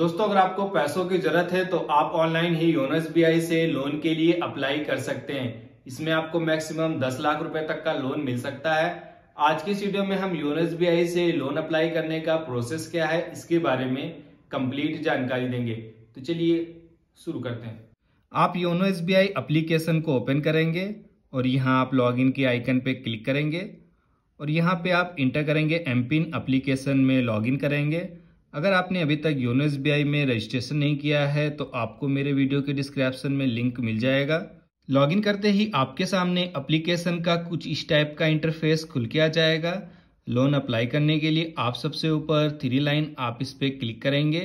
दोस्तों अगर आपको पैसों की जरूरत है तो आप ऑनलाइन ही योनो एस से लोन के लिए अप्लाई कर सकते हैं इसमें आपको मैक्सिमम 10 लाख रुपए तक का लोन मिल सकता है आज की इस वीडियो में हम योनो एस से लोन अप्लाई करने का प्रोसेस क्या है इसके बारे में कंप्लीट जानकारी देंगे तो चलिए शुरू करते हैं आप योनो एस बी एप्लीकेशन को ओपन करेंगे और यहाँ आप लॉग के आइकन पर क्लिक करेंगे और यहाँ पे आप इंटर करेंगे एम पिन अप्लीकेशन में लॉग करेंगे अगर आपने अभी तक योनो एस में रजिस्ट्रेशन नहीं किया है तो आपको मेरे वीडियो के डिस्क्रिप्शन में लिंक मिल जाएगा लॉगिन करते ही आपके सामने एप्लीकेशन का कुछ इस टाइप का इंटरफेस खुल के आ जाएगा लोन अप्लाई करने के लिए आप सबसे ऊपर थ्री लाइन आप इस पर क्लिक करेंगे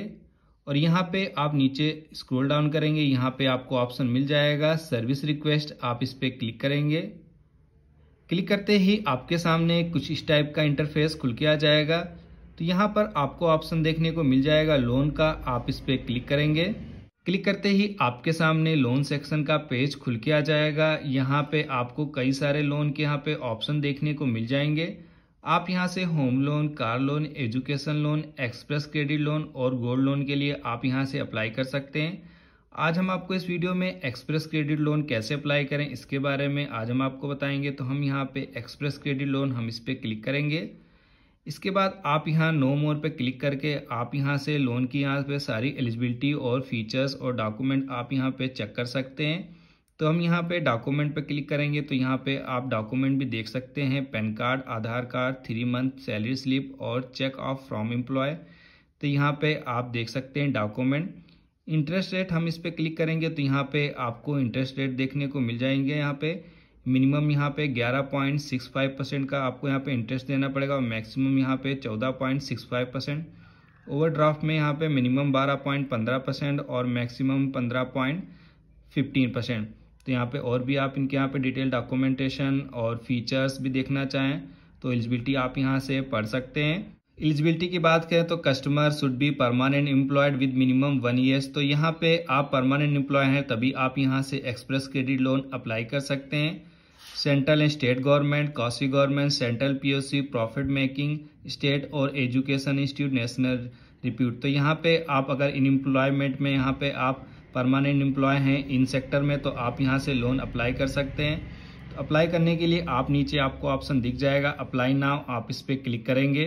और यहाँ पे आप नीचे स्क्रॉल डाउन करेंगे यहाँ पे आपको ऑप्शन मिल जाएगा सर्विस रिक्वेस्ट आप इस पर क्लिक करेंगे क्लिक करते ही आपके सामने कुछ इस टाइप का इंटरफेस खुल के आ जाएगा तो यहाँ पर आपको ऑप्शन देखने को मिल जाएगा लोन का आप इस पर क्लिक करेंगे क्लिक करते ही आपके सामने लोन सेक्शन का पेज खुल के आ जाएगा यहाँ पे आपको कई सारे लोन के यहाँ पे ऑप्शन देखने को मिल जाएंगे आप यहाँ से home loan car loan education loan express credit loan और गोल्ड लोन के लिए आप यहाँ से अप्लाई कर सकते हैं आज हम आपको इस वीडियो में एक्सप्रेस क्रेडिट लोन कैसे अप्लाई करें इसके बारे में आज हम आपको बताएंगे तो हम यहाँ पे एक्सप्रेस क्रेडिट लोन हम इस पर क्लिक करेंगे इसके बाद आप यहाँ नो मोर पे क्लिक करके आप यहाँ से लोन की यहाँ पे सारी एलिजिबिलिटी और फीचर्स और डॉक्यूमेंट आप यहाँ पे चेक कर सकते हैं तो हम यहाँ पे डॉक्यूमेंट पे क्लिक करेंगे तो यहाँ पे आप डॉक्यूमेंट भी देख सकते हैं PAN card Aadhaar card three month salary slip और चेक ऑफ फ्रॉम एम्प्लॉय तो यहाँ पर आप देख सकते हैं डॉक्यूमेंट इंटरेस्ट रेट हम इस पर क्लिक करेंगे तो यहाँ पर आपको इंटरेस्ट रेट देखने को मिल जाएंगे यहाँ पर मिनिमम यहाँ पे 11.65 परसेंट का आपको यहाँ पे इंटरेस्ट देना पड़ेगा और मैक्सिमम यहाँ पे 14.65 परसेंट ओवरड्राफ्ट में यहाँ पे मिनिमम 12.15 परसेंट और मैक्सिमम 15.15 परसेंट तो यहाँ पे और भी आप इनके यहाँ पे डिटेल डॉक्यूमेंटेशन और फीचर्स भी देखना चाहें तो एलिजिबिलिटी आप यहाँ से पढ़ सकते हैं एलिजिबिलिटी की बात करें तो customer should be permanent employed with minimum one years तो यहाँ पे आप परमानेंट एम्प्लॉय हैं तभी आप यहाँ से एक्सप्रेस क्रेडिट लोन अप्लाई कर सकते हैं central and state government quasi government central POC profit making state और एजुकेशन इंस्टीट्यूट नेशनल रिप्यूट तो यहाँ पे आप अगर इन एम्प्लॉयमेंट में यहाँ पे आप परमानेंट एम्प्लॉय हैं इन सेक्टर में तो आप यहाँ से लोन अप्लाई कर सकते हैं तो अप्लाई करने के लिए आप नीचे आपको ऑप्शन दिख जाएगा अप्लाई नाव आप इस पर क्लिक करेंगे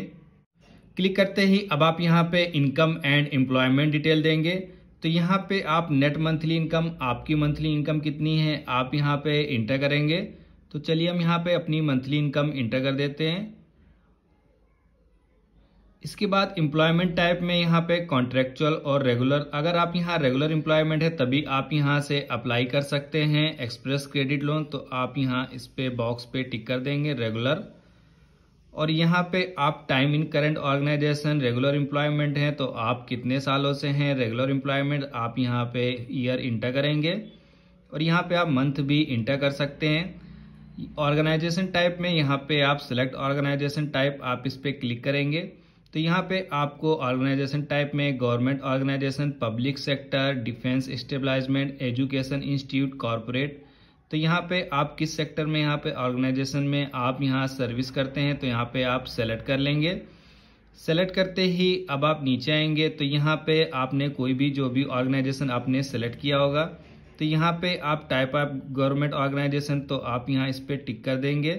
क्लिक करते ही अब आप यहाँ पे इनकम एंड एम्प्लॉयमेंट डिटेल देंगे तो यहाँ पे आप नेट मंथली इनकम आपकी मंथली इनकम कितनी है आप यहाँ पे इंटर करेंगे तो चलिए हम यहाँ पे अपनी मंथली इनकम इंटर कर देते हैं इसके बाद एम्प्लॉयमेंट टाइप में यहाँ पे कॉन्ट्रेक्चुअल और रेगुलर अगर आप यहाँ रेगुलर एम्प्लॉयमेंट है तभी आप यहाँ से अप्लाई कर सकते हैं एक्सप्रेस क्रेडिट लोन तो आप यहाँ इस पे बॉक्स पे टिक कर देंगे रेगुलर और यहाँ पे आप time in current organisation regular employment है तो आप कितने सालों से हैं रेगुलर एम्प्लॉयमेंट आप यहाँ पे ईयर इंटर करेंगे और यहाँ पे आप मंथ भी इंटर कर सकते हैं ऑर्गेनाइजेशन टाइप में यहाँ पे आप सिलेक्ट ऑर्गेनाइजेशन टाइप आप इस पर क्लिक करेंगे तो यहाँ पे आपको ऑर्गेनाइजेशन टाइप में government organisation public sector defence establishment education institute corporate तो यहाँ पे आप किस सेक्टर में यहाँ पे ऑर्गेनाइजेशन में आप यहाँ सर्विस करते हैं तो यहाँ पे आप सेलेक्ट कर लेंगे सेलेक्ट करते ही अब आप नीचे आएंगे तो यहाँ पे आपने कोई भी जो भी ऑर्गेनाइजेशन आपने सेलेक्ट किया होगा तो यहाँ पे आप टाइप ऑफ गवर्नमेंट ऑर्गेनाइजेशन तो आप यहाँ इस पर टिक कर देंगे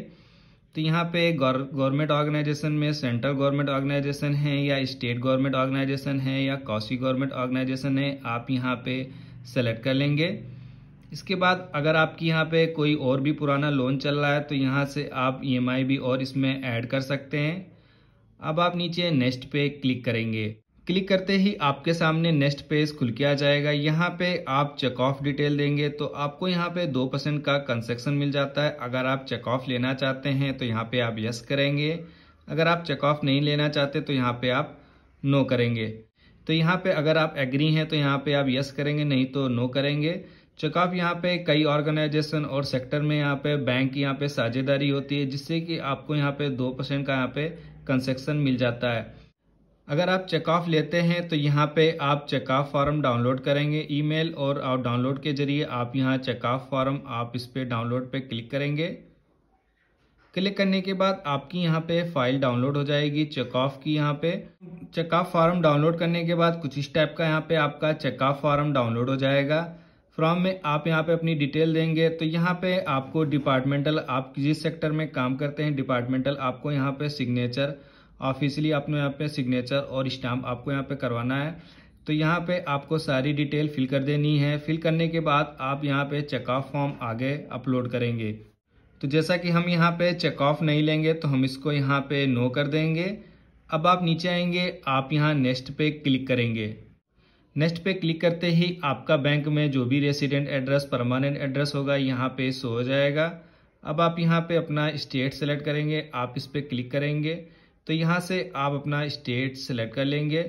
तो यहाँ पे गवर्नमेंट ऑर्गेनाइजेशन में सेंट्रल गवर्नमेंट ऑर्गेनाइजेशन है या स्टेट गवर्नमेंट ऑर्गेनाइजेशन है या कौशी गवर्नमेंट ऑर्गेनाइजेशन है आप यहाँ पे सेलेक्ट कर लेंगे इसके बाद अगर आपकी यहाँ पे कोई और भी पुराना लोन चल रहा है तो यहाँ से आप ई e भी और इसमें ऐड कर सकते हैं अब आप नीचे नेक्स्ट पे क्लिक करेंगे क्लिक करते ही आपके सामने नेक्स्ट पेज खुल के आ जाएगा यहाँ पे आप चेक ऑफ डिटेल देंगे तो आपको यहाँ पे दो परसेंट का कंसेक्शन मिल जाता है अगर आप चेक ऑफ लेना चाहते हैं तो यहाँ पे आप यस करेंगे अगर आप चेक ऑफ नहीं लेना चाहते तो यहाँ पे आप नो करेंगे तो यहाँ पे अगर आप एग्री हैं तो यहाँ पे आप यस करेंगे नहीं तो नो करेंगे चेक ऑफ यहाँ पे कई ऑर्गेनाइजेशन और सेक्टर में यहाँ पे बैंक यहाँ पे साझेदारी होती है जिससे कि आपको यहाँ पे दो परसेंट का यहाँ पे कंसेक्शन मिल जाता है अगर आप चेकऑफ लेते हैं तो यहाँ पे आप चेकऑफ फॉर्म डाउनलोड करेंगे ईमेल और आप डाउनलोड के जरिए आप यहाँ चेकऑफ फॉर्म आप इस पर डाउनलोड पे क्लिक करेंगे क्लिक करने के बाद आपकी यहाँ पे फाइल डाउनलोड हो जाएगी चेकऑफ की यहाँ पे चेकऑफ फॉर्म डाउनलोड करने के बाद कुछ इस टाइप का यहाँ पे आपका चेकऑफ फॉर्म डाउनलोड हो जाएगा फॉर्म में आप यहाँ पे अपनी डिटेल देंगे तो यहाँ पे आपको डिपार्टमेंटल आप जिस सेक्टर में काम करते हैं डिपार्टमेंटल आपको यहाँ पे सिग्नेचर ऑफिशियली आपने यहाँ पे सिग्नेचर और स्टाम्प आपको यहाँ पे करवाना है तो यहाँ पे आपको सारी डिटेल फिल कर देनी है फिल करने के बाद आप यहाँ पे चेकऑफ फॉर्म आगे अपलोड करेंगे तो जैसा कि हम यहाँ पे चेकऑफ नहीं लेंगे तो हम इसको यहाँ पे नो कर देंगे अब आप नीचे आएंगे आप यहाँ नेक्स्ट पे क्लिक करेंगे नेक्स्ट पे क्लिक करते ही आपका बैंक में जो भी रेसिडेंट एड्रेस परमानेंट एड्रेस होगा यहाँ पे शो हो जाएगा अब आप यहाँ पे अपना स्टेट सेलेक्ट करेंगे आप इस पर क्लिक करेंगे तो यहाँ से आप अपना स्टेट सेलेक्ट कर लेंगे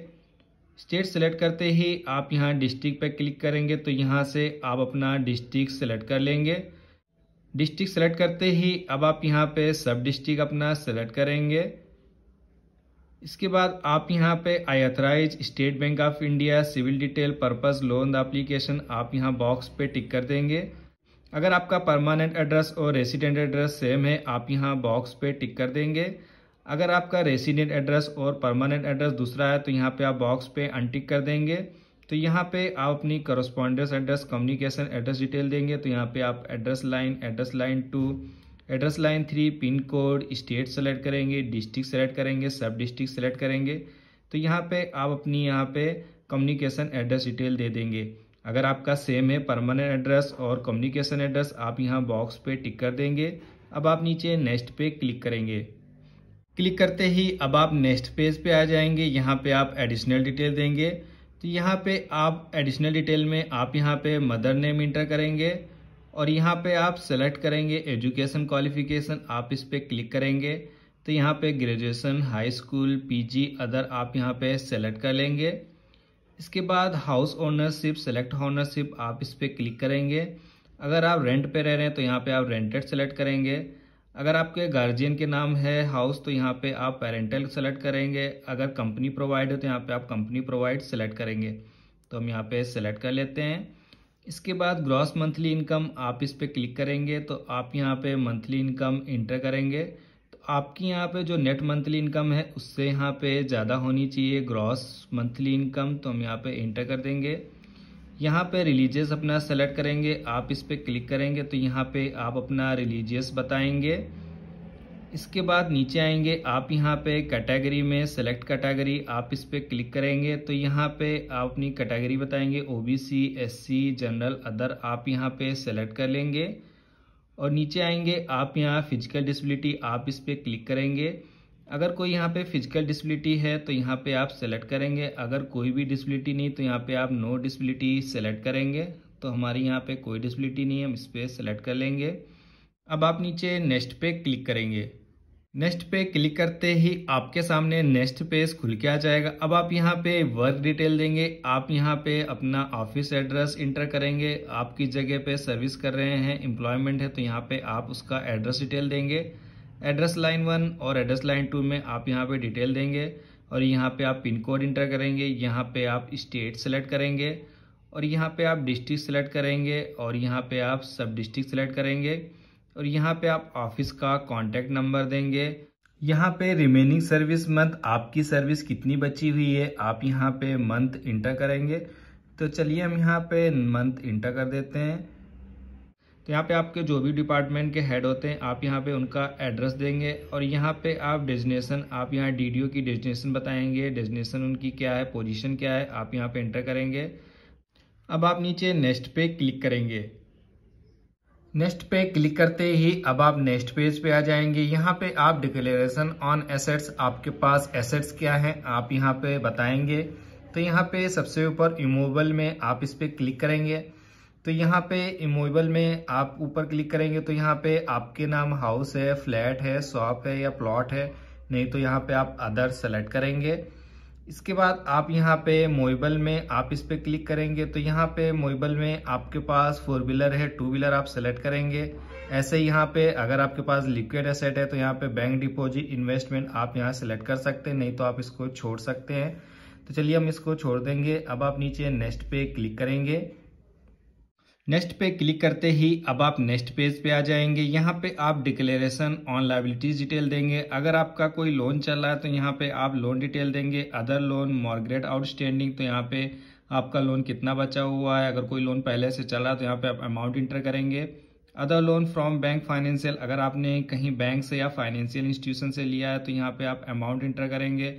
स्टेट सेलेक्ट करते ही आप यहाँ डिस्ट्रिक्ट पर क्लिक करेंगे तो यहाँ से आप अपना डिस्ट्रिक्ट सेलेक्ट कर लेंगे डिस्ट्रिक्ट सेलेक्ट करते ही अब आप यहाँ पे सब डिस्ट्रिक्ट अपना सेलेक्ट करेंगे इसके बाद आप यहाँ पे I authorise State Bank of India CIBIL detail purpose loan application आप यहाँ बॉक्स पे टिक कर देंगे अगर आपका परमानेंट एड्रेस और रेसिडेंट एड्रेस सेम है आप यहाँ बॉक्स पे टिक कर देंगे अगर आपका रेसिडेंट एड्रेस और परमानेंट एड्रेस दूसरा है तो यहाँ पे आप बॉक्स पे अनटिक कर देंगे तो यहाँ पे आप अपनी correspondence address communication address detail देंगे तो यहाँ पे आप address line address line two address line three pin code state select करेंगे डिस्ट्रिक्ट सेलेक्ट करेंगे सब डिस्ट्रिक्ट सेलेक्ट करेंगे तो यहाँ पे आप अपनी यहाँ पे कम्युनिकेशन एड्रेस डिटेल दे देंगे अगर आपका सेम है परमानेंट एड्रेस और कम्युनिकेशन एड्रेस आप यहाँ बॉक्स पे टिक कर देंगे अब आप नीचे नेक्स्ट पे क्लिक करेंगे क्लिक करते ही अब आप नेक्स्ट पेज पे आ जाएंगे यहाँ पे आप एडिशनल डिटेल देंगे तो यहाँ पे आप एडिशनल डिटेल में आप यहाँ पे मदर नेम इंटर करेंगे और यहाँ पे आप सेलेक्ट करेंगे एजुकेशन क्वालिफिकेशन आप इस पर क्लिक करेंगे तो यहाँ पे graduation high school PG other आप यहाँ पे सेलेक्ट कर लेंगे इसके बाद हाउस ओनरशिप सेलेक्ट ओनरशिप आप इस पर क्लिक करेंगे अगर आप रेंट पे रह रहे हैं तो यहाँ पे आप रेंटेड सेलेक्ट करेंगे अगर आपके गार्जियन के नाम है हाउस तो यहाँ पे आप पेरेंटल सेलेक्ट करेंगे अगर कंपनी प्रोवाइड है तो यहाँ पे आप कंपनी प्रोवाइड सेलेक्ट करेंगे तो हम यहाँ पे सेलेक्ट कर लेते हैं इसके बाद ग्रॉस मंथली इनकम आप इस पर क्लिक करेंगे तो आप यहाँ पे मंथली इनकम इंटर करेंगे तो आपकी यहाँ पे जो नेट मंथली इनकम है उससे यहाँ पे ज़्यादा होनी चाहिए ग्रॉस मंथली इनकम तो हम यहाँ पर इंटर कर देंगे यहाँ पे रिलीजियस अपना सेलेक्ट करेंगे आप इस पर क्लिक करेंगे तो यहाँ पे आप अपना रिलीजियस बताएंगे इसके बाद नीचे आएंगे आप यहाँ पे कैटेगरी में सेलेक्ट कैटेगरी आप इस पर क्लिक करेंगे तो यहाँ पे आप अपनी कैटेगरी बताएंगे ओबीसी एससी जनरल अदर आप यहाँ पे सेलेक्ट कर लेंगे और नीचे आएंगे आप यहाँ फिजिकल डिसबिलिटी आप इस पर क्लिक करेंगे अगर कोई यहाँ पे फिजिकल डिसबिलिटी है तो यहाँ पे आप सेलेक्ट करेंगे अगर कोई भी डिसबिलिटी नहीं तो यहाँ पे आप नो डिसबिलिटी सेलेक्ट करेंगे तो हमारी यहाँ पे कोई डिसबिलिटी नहीं है हम इस पर सेलेक्ट कर लेंगे अब आप नीचे नेक्स्ट पे क्लिक करेंगे नेक्स्ट पे क्लिक करते ही आपके सामने नेक्स्ट पेज खुल के आ जाएगा अब आप यहाँ पे वर्क डिटेल देंगे आप यहाँ पे अपना ऑफिस एड्रेस इंटर करेंगे आपकी जगह पे सर्विस कर रहे हैं एम्प्लॉयमेंट है तो यहाँ पे आप उसका एड्रेस डिटेल देंगे एड्रेस लाइन वन और एड्रेस लाइन टू में आप यहाँ पे डिटेल देंगे और यहाँ पे आप पिन कोड इंटर करेंगे यहाँ पे आप स्टेट सेलेक्ट करेंगे और यहाँ पे आप डिस्ट्रिक्ट सेलेक्ट करेंगे और यहाँ पे आप सब डिस्ट्रिक्ट सेलेक्ट करेंगे और यहाँ पे आप ऑफिस का कॉन्टैक्ट नंबर देंगे यहाँ पे रिमेनिंग सर्विस मंथ आपकी सर्विस कितनी बची हुई है आप यहाँ पे मंथ इंटर करेंगे तो चलिए हम यहाँ पे मंथ इंटर कर देते हैं तो यहाँ पे आपके जो भी डिपार्टमेंट के हेड होते हैं आप यहाँ पे उनका एड्रेस देंगे और यहाँ पे आप डेजिनेशन आप यहाँ डीडीओ की डेजिनेशन बताएंगे डेजिनेशन उनकी क्या है पोजीशन क्या है आप यहाँ पे इंटर करेंगे अब आप नीचे नेक्स्ट पे क्लिक करेंगे नेक्स्ट पे क्लिक करते ही अब आप नेक्स्ट पेज पे आ जाएंगे यहाँ पे आप डिक्लेरेशन ऑन एसेट्स आपके पास एसेट्स क्या हैं आप यहाँ पे बताएंगे तो यहाँ पे सबसे ऊपर इमोबल में आप इस पर क्लिक करेंगे तो यहाँ पे इमोबल में आप ऊपर क्लिक करेंगे तो यहाँ पे आपके नाम हाउस है फ्लैट है शॉप है या प्लॉट है नहीं तो यहाँ पे आप अदर सेलेक्ट करेंगे इसके बाद आप यहाँ पे मोइबल में आप इस पर क्लिक करेंगे तो यहाँ पे मोइबल में आपके पास फोर व्हीलर है टू व्हीलर आप सेलेक्ट करेंगे ऐसे यहाँ पे अगर आपके पास लिक्विड एसेट है तो यहाँ पे बैंक डिपॉजिट इन्वेस्टमेंट आप यहाँ सेलेक्ट कर सकते हैं नहीं तो आप इसको छोड़ सकते हैं तो चलिए हम इसको छोड़ देंगे अब आप नीचे नेक्स्ट पे क्लिक करेंगे नेक्स्ट पे क्लिक करते ही अब आप नेक्स्ट पेज पे आ जाएंगे यहाँ पे आप डिक्लेरेशन ऑन लाइबिलिटीज डिटेल देंगे अगर आपका कोई लोन चल रहा है तो यहाँ पे आप लोन डिटेल देंगे अदर लोन मॉर्गरेट आउटस्टैंडिंग तो यहाँ पे आपका लोन कितना बचा हुआ है अगर कोई लोन पहले से चल रहा है तो यहाँ पे आप अमाउंट इंटर करेंगे other loan from bank financial अगर आपने कहीं बैंक से या फाइनेंशियल इंस्टीट्यूशन से लिया है तो यहाँ पे आप अमाउंट इंटर करेंगे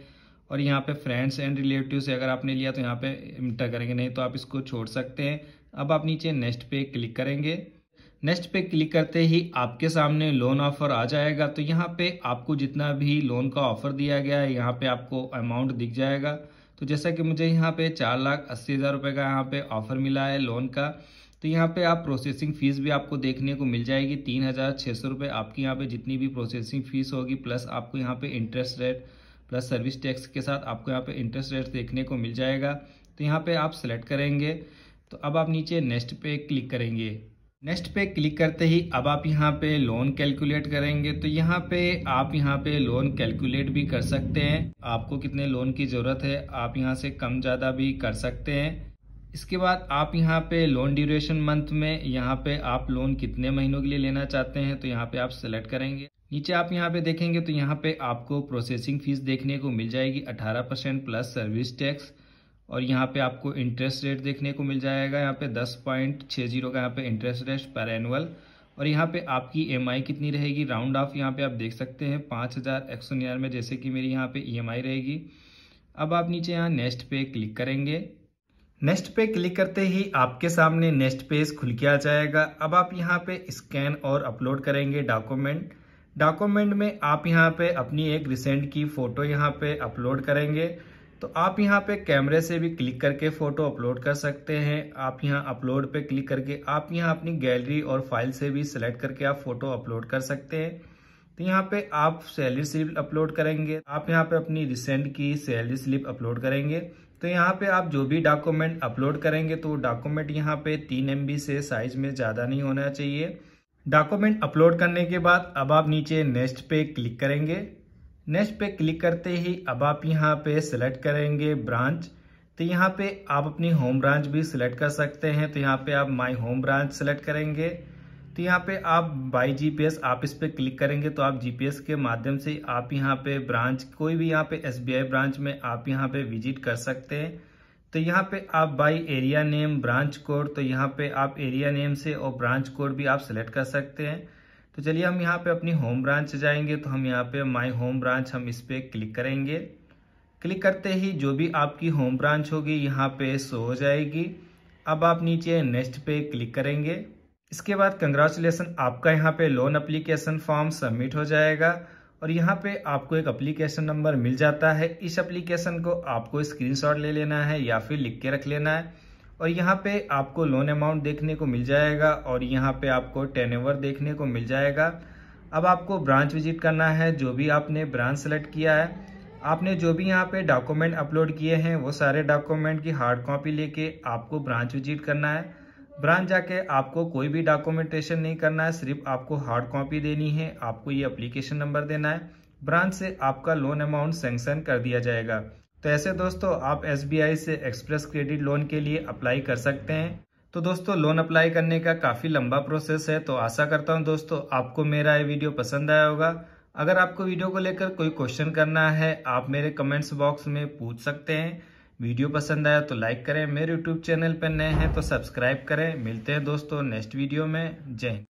और यहाँ पे फ्रेंड्स एंड रिलेटिव से अगर आपने लिया तो यहाँ पे इंटर करेंगे नहीं तो आप इसको छोड़ सकते हैं अब आप नीचे नेक्स्ट पे क्लिक करेंगे नेक्स्ट पे क्लिक करते ही आपके सामने लोन ऑफर आ जाएगा तो यहाँ पे आपको जितना भी लोन का ऑफर दिया गया है यहाँ पे आपको अमाउंट दिख जाएगा तो जैसा कि मुझे यहाँ पे चार लाख अस्सी हज़ार रुपये का यहाँ पे ऑफर मिला है लोन का तो यहाँ पे आप प्रोसेसिंग फ़ीस भी आपको देखने को मिल जाएगी तीन हज़ार छः सौ रुपये आपकी यहाँ पर जितनी भी प्रोसेसिंग फ़ीस होगी प्लस आपको यहाँ पे interest rate plus service tax के साथ आपको यहाँ पे इंटरेस्ट रेट देखने को मिल जाएगा तो यहाँ पे आप सेलेक्ट करेंगे तो अब आप नीचे नेक्स्ट पे क्लिक करेंगे नेक्स्ट पे क्लिक करते ही अब आप यहाँ पे लोन कैलकुलेट करेंगे तो यहाँ पे आप यहाँ पे लोन कैलकुलेट भी कर सकते हैं आपको कितने लोन की ज़रूरत है आप यहाँ से कम ज़्यादा भी कर सकते हैं इसके बाद आप यहाँ पे लोन ड्यूरेशन मंथ में यहाँ पे आप लोन कितने महीनों के लिए लेना चाहते हैं तो यहाँ पे आप सेलेक्ट करेंगे नीचे आप यहाँ पे देखेंगे तो यहाँ पे आपको प्रोसेसिंग फीस देखने को मिल जाएगी अठारह परसेंट प्लस सर्विस टैक्स और यहाँ पे आपको इंटरेस्ट रेट देखने को मिल जाएगा यहाँ पे दस पॉइंट छः जीरो का यहाँ पे इंटरेस्ट रेट पर एनुअल और यहाँ पे आपकी ई e कितनी रहेगी राउंड ऑफ यहाँ पे आप देख सकते हैं पाँच हज़ार एक सौ निन्यानवे जैसे कि मेरी यहाँ पे ई e रहेगी अब आप नीचे यहाँ नेक्स्ट पे क्लिक करेंगे नेक्स्ट पे क्लिक करते ही आपके सामने नेक्स्ट पेज खुल के आ जाएगा अब आप यहाँ पे स्कैन और अपलोड करेंगे डॉक्यूमेंट डॉक्यूमेंट में आप यहाँ पे अपनी एक रिसेंट की फ़ोटो यहाँ पे अपलोड करेंगे तो आप यहाँ पे कैमरे से भी क्लिक करके फ़ोटो अपलोड कर सकते हैं आप यहाँ अपलोड पे क्लिक करके आप यहाँ अपनी गैलरी और फाइल से भी सिलेक्ट करके आप फ़ोटो अपलोड कर सकते हैं तो यहाँ पे आप सैलरी स्लिप अपलोड करेंगे आप यहाँ पे अपनी रिसेंट की सैलरी स्लिप अपलोड करेंगे तो यहाँ पे आप जो भी डॉक्यूमेंट अपलोड करेंगे तो डॉक्यूमेंट यहाँ पे तीन एम से साइज में ज़्यादा नहीं होना चाहिए डॉक्यूमेंट अपलोड करने के बाद अब आप नीचे नेक्स्ट पे क्लिक करेंगे नेक्स्ट पे क्लिक करते ही अब आप यहाँ पे सिलेक्ट करेंगे ब्रांच तो यहाँ पे आप अपनी होम ब्रांच भी सिलेक्ट कर सकते हैं तो यहाँ पे आप माय होम ब्रांच सिलेक्ट करेंगे तो यहाँ पे आप बाई जीपीएस आप इस पर क्लिक करेंगे तो आप जीपीएस के माध्यम से आप यहाँ पे ब्रांच कोई भी यहाँ पे एसबीआई ब्रांच में आप यहाँ पे विजिट कर सकते हैं तो यहाँ पे आप by area name branch code तो यहाँ पे आप एरिया नेम से और ब्रांच कोड भी आप सिलेक्ट कर सकते हैं तो चलिए हम यहाँ पे अपनी होम ब्रांच जाएंगे तो हम यहाँ पे माय होम ब्रांच हम इस पर क्लिक करेंगे क्लिक करते ही जो भी आपकी होम ब्रांच होगी यहाँ पे शो हो जाएगी अब आप नीचे नेक्स्ट पे क्लिक करेंगे इसके बाद कंग्रेचुलेसन आपका यहाँ पे लोन अप्लीकेशन फॉर्म सबमिट हो जाएगा और यहाँ पे आपको एक अप्लीकेशन नंबर मिल जाता है इस अप्लीकेशन को आपको स्क्रीनशॉट ले लेना है या फिर लिख के रख लेना है और यहाँ पे आपको लोन अमाउंट देखने को मिल जाएगा और यहाँ पे आपको टेनओवर देखने को मिल जाएगा अब आपको ब्रांच विजिट करना है जो भी आपने ब्रांच सेलेक्ट किया है आपने जो भी यहाँ पे डॉक्यूमेंट अपलोड किए हैं वो सारे डॉक्यूमेंट की हार्ड कॉपी लेके आपको ब्रांच विजिट करना है ब्रांच जाके आपको कोई भी डॉक्यूमेंटेशन नहीं करना है सिर्फ आपको हार्ड कॉपी देनी है आपको ये अप्लीकेशन नंबर देना है ब्रांच से आपका लोन अमाउंट सेंक्शन कर दिया जाएगा तो ऐसे दोस्तों आप एस से एक्सप्रेस क्रेडिट लोन के लिए अप्लाई कर सकते हैं तो दोस्तों लोन अप्लाई करने का काफ़ी लंबा प्रोसेस है तो आशा करता हूं दोस्तों आपको मेरा ये वीडियो पसंद आया होगा अगर आपको वीडियो को लेकर कोई क्वेश्चन करना है आप मेरे कमेंट्स बॉक्स में पूछ सकते हैं वीडियो पसंद आया तो लाइक करें मेरे यूट्यूब चैनल पर नए हैं तो सब्सक्राइब करें मिलते हैं दोस्तों नेक्स्ट वीडियो में जय